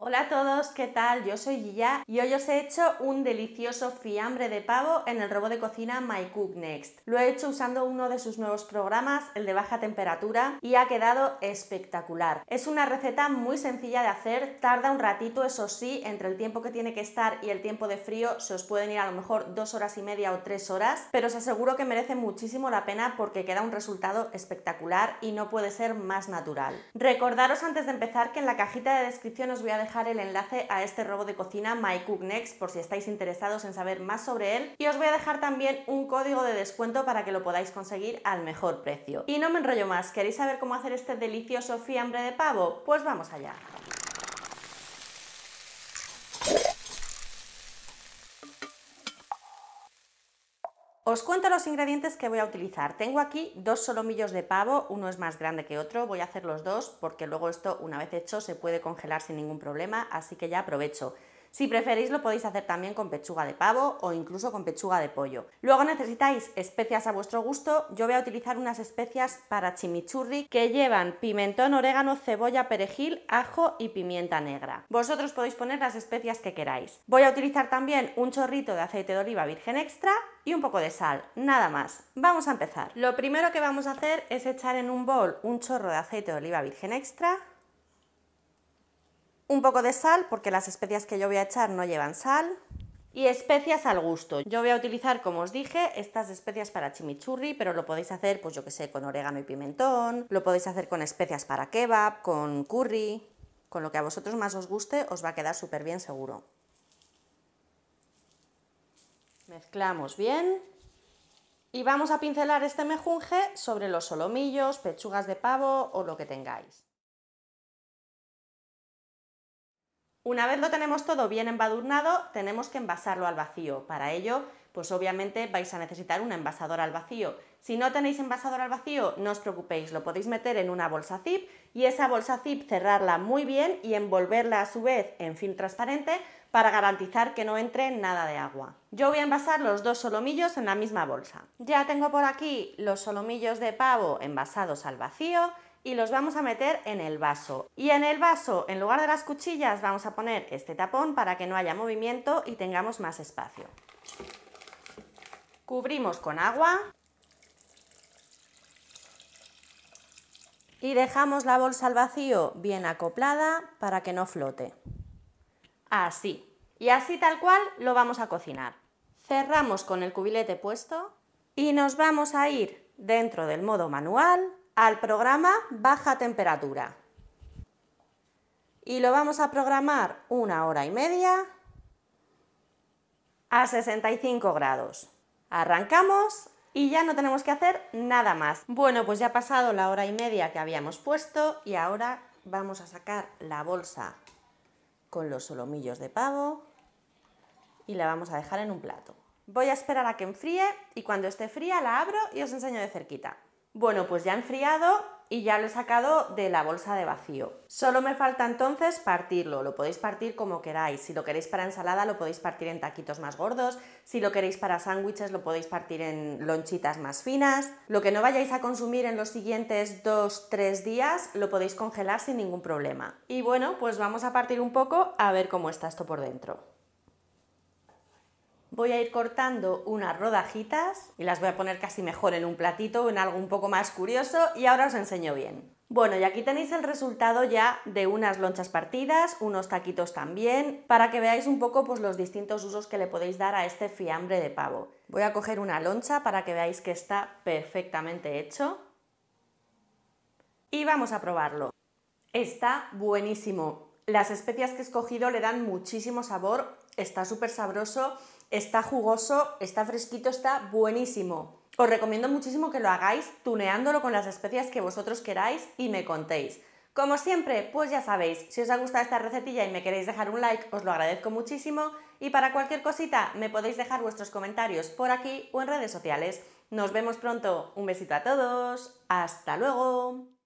Hola a todos, ¿qué tal? Yo soy Gilla y hoy os he hecho un delicioso fiambre de pavo en el robot de cocina My Cook Next. Lo he hecho usando uno de sus nuevos programas, el de baja temperatura, y ha quedado espectacular. Es una receta muy sencilla de hacer, tarda un ratito, eso sí, entre el tiempo que tiene que estar y el tiempo de frío se os pueden ir a lo mejor dos horas y media o tres horas, pero os aseguro que merece muchísimo la pena porque queda un resultado espectacular y no puede ser más natural. Recordaros antes de empezar que en la cajita de descripción os voy a dejar el enlace a este robo de cocina My Next por si estáis interesados en saber más sobre él y os voy a dejar también un código de descuento para que lo podáis conseguir al mejor precio. Y no me enrollo más, ¿queréis saber cómo hacer este delicioso fiambre de pavo? Pues vamos allá. Os cuento los ingredientes que voy a utilizar. Tengo aquí dos solomillos de pavo, uno es más grande que otro, voy a hacer los dos porque luego esto una vez hecho se puede congelar sin ningún problema, así que ya aprovecho. Si preferís lo podéis hacer también con pechuga de pavo o incluso con pechuga de pollo. Luego necesitáis especias a vuestro gusto. Yo voy a utilizar unas especias para chimichurri que llevan pimentón, orégano, cebolla, perejil, ajo y pimienta negra. Vosotros podéis poner las especias que queráis. Voy a utilizar también un chorrito de aceite de oliva virgen extra y un poco de sal, nada más. Vamos a empezar. Lo primero que vamos a hacer es echar en un bol un chorro de aceite de oliva virgen extra un poco de sal, porque las especias que yo voy a echar no llevan sal, y especias al gusto. Yo voy a utilizar, como os dije, estas especias para chimichurri, pero lo podéis hacer, pues yo que sé, con orégano y pimentón, lo podéis hacer con especias para kebab, con curry, con lo que a vosotros más os guste, os va a quedar súper bien seguro. Mezclamos bien y vamos a pincelar este mejunje sobre los solomillos, pechugas de pavo o lo que tengáis. Una vez lo tenemos todo bien embadurnado, tenemos que envasarlo al vacío. Para ello, pues obviamente vais a necesitar un envasador al vacío. Si no tenéis envasador al vacío, no os preocupéis, lo podéis meter en una bolsa zip y esa bolsa zip cerrarla muy bien y envolverla a su vez en film transparente para garantizar que no entre nada de agua. Yo voy a envasar los dos solomillos en la misma bolsa. Ya tengo por aquí los solomillos de pavo envasados al vacío y los vamos a meter en el vaso. Y en el vaso, en lugar de las cuchillas, vamos a poner este tapón para que no haya movimiento y tengamos más espacio. Cubrimos con agua y dejamos la bolsa al vacío bien acoplada para que no flote. Así. Y así tal cual lo vamos a cocinar. Cerramos con el cubilete puesto y nos vamos a ir dentro del modo manual al programa baja temperatura. Y lo vamos a programar una hora y media a 65 grados. Arrancamos y ya no tenemos que hacer nada más. Bueno, pues ya ha pasado la hora y media que habíamos puesto y ahora vamos a sacar la bolsa con los solomillos de pavo y la vamos a dejar en un plato. Voy a esperar a que enfríe y cuando esté fría la abro y os enseño de cerquita. Bueno, pues ya ha enfriado y ya lo he sacado de la bolsa de vacío. Solo me falta entonces partirlo, lo podéis partir como queráis. Si lo queréis para ensalada lo podéis partir en taquitos más gordos, si lo queréis para sándwiches lo podéis partir en lonchitas más finas. Lo que no vayáis a consumir en los siguientes 2-3 días lo podéis congelar sin ningún problema. Y bueno, pues vamos a partir un poco a ver cómo está esto por dentro. Voy a ir cortando unas rodajitas y las voy a poner casi mejor en un platito o en algo un poco más curioso y ahora os enseño bien. Bueno, y aquí tenéis el resultado ya de unas lonchas partidas, unos taquitos también, para que veáis un poco pues, los distintos usos que le podéis dar a este fiambre de pavo. Voy a coger una loncha para que veáis que está perfectamente hecho. Y vamos a probarlo. Está buenísimo. Las especias que he escogido le dan muchísimo sabor está súper sabroso, está jugoso, está fresquito, está buenísimo. Os recomiendo muchísimo que lo hagáis tuneándolo con las especias que vosotros queráis y me contéis. Como siempre, pues ya sabéis, si os ha gustado esta recetilla y me queréis dejar un like, os lo agradezco muchísimo y para cualquier cosita me podéis dejar vuestros comentarios por aquí o en redes sociales. Nos vemos pronto, un besito a todos, hasta luego.